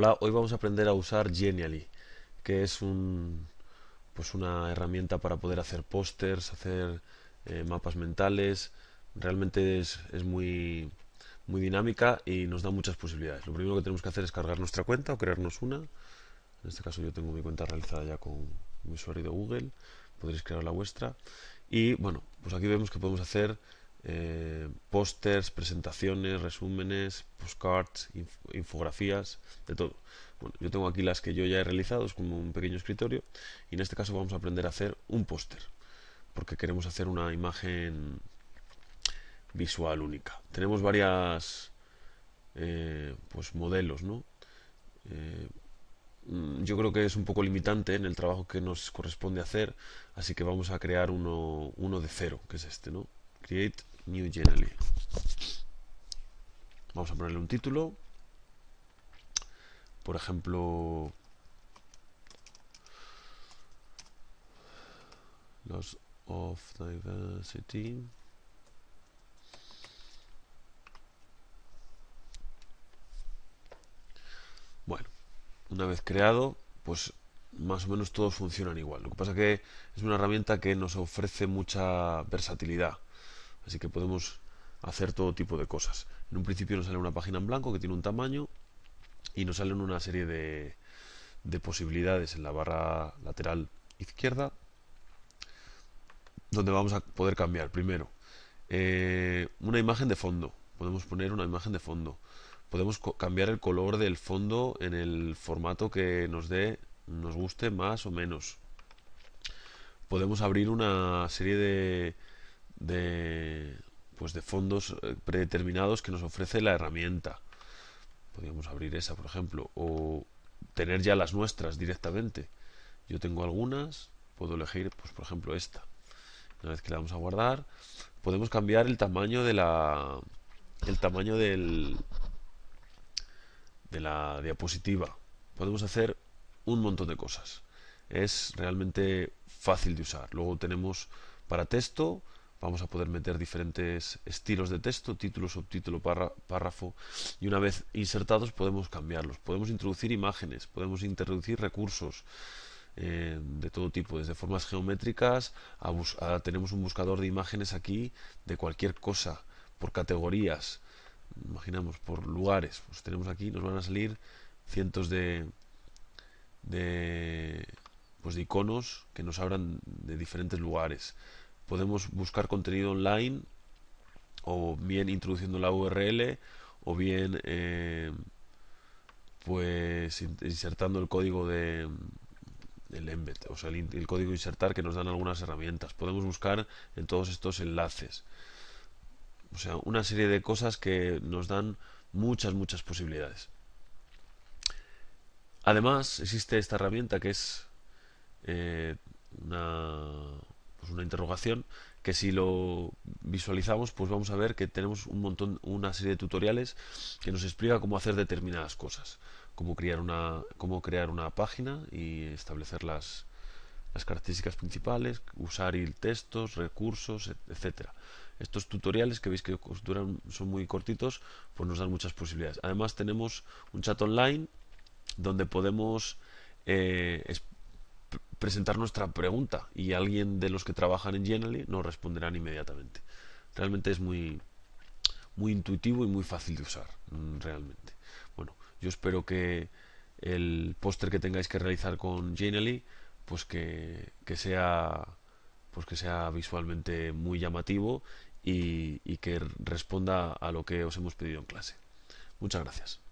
Hola, hoy vamos a aprender a usar Genially, que es pues una herramienta para poder hacer pósters, hacer eh, mapas mentales. Realmente es, muy, muy dinámica y nos da muchas posibilidades. Lo primero que tenemos que hacer es cargar nuestra cuenta o crearnos una. En este caso yo tengo mi cuenta realizada ya con mi usuario de Google. Podréis crear la vuestra. Y bueno, pues aquí vemos que podemos hacer eh, pósters, presentaciones, resúmenes, postcards, infografías, de todo. yo tengo aquí las que yo ya he realizado, es como un pequeño escritorio, y en este caso vamos a aprender a hacer un póster, porque queremos hacer una imagen visual única. Tenemos varias eh, pues modelos, ¿no? Eh, mm, yo creo que es un poco limitante en el trabajo que nos corresponde hacer, así que vamos a crear uno, uno de cero, que es este, ¿no? Create New Generally. Vamos a ponerle un título. Por ejemplo, los of Diversity. Bueno, una vez creado, pues más o menos todos funcionan igual. Lo que pasa es que es una herramienta que nos ofrece mucha versatilidad. Así que podemos hacer todo tipo de cosas. En un principio nos sale una página en blanco que tiene un tamaño y nos salen una serie de, posibilidades en la barra lateral izquierda donde vamos a poder cambiar primero eh, una imagen de fondo podemos poner una imagen de fondo podemos cambiar el color del fondo en el formato que nos dé nos guste más o menos podemos abrir una serie de de, pues de fondos eh, predeterminados que nos ofrece la herramienta. Podríamos abrir esa, por ejemplo, o tener ya las nuestras directamente. Yo tengo algunas, puedo elegir, pues por ejemplo, esta. Una vez que la vamos a guardar, podemos cambiar el tamaño de la el tamaño del de la diapositiva. Podemos hacer un montón de cosas. Es realmente fácil de usar. Luego tenemos para texto, vamos a poder meter diferentes estilos de texto, título, subtítulo, párrafo, y una vez insertados podemos cambiarlos, podemos introducir imágenes, podemos introducir recursos eh, de todo tipo, desde formas geométricas, tenemos un buscador de imágenes aquí de cualquier cosa, por categorías, imaginamos, por lugares, pues tenemos aquí, nos van a salir cientos de, pues de iconos que nos abran de diferentes lugares podemos buscar contenido online o bien introduciendo la URL o bien eh, pues insertando el código de el embed, o sea, el, código insertar que nos dan algunas herramientas. Podemos buscar en todos estos enlaces. O sea, una serie de cosas que nos dan muchas, muchas posibilidades. Además, existe esta herramienta que es eh, una pues, una interrogación que si lo visualizamos pues vamos a ver que tenemos un montón una serie de tutoriales que nos explica cómo hacer determinadas cosas cómo crear una cómo crear una página y establecer las, las características principales usar el textos recursos etcétera estos tutoriales que veis que duran, son muy cortitos pues nos dan muchas posibilidades además tenemos un chat online donde podemos explicar eh, presentar nuestra pregunta y alguien de los que trabajan en Genially nos responderán inmediatamente. Realmente es muy, muy intuitivo y muy fácil de usar, mm, realmente. Bueno, yo espero que el póster que tengáis que realizar con Genially, pues que, que, sea pues que sea visualmente muy llamativo y que responda a lo que os hemos pedido en clase. Muchas gracias.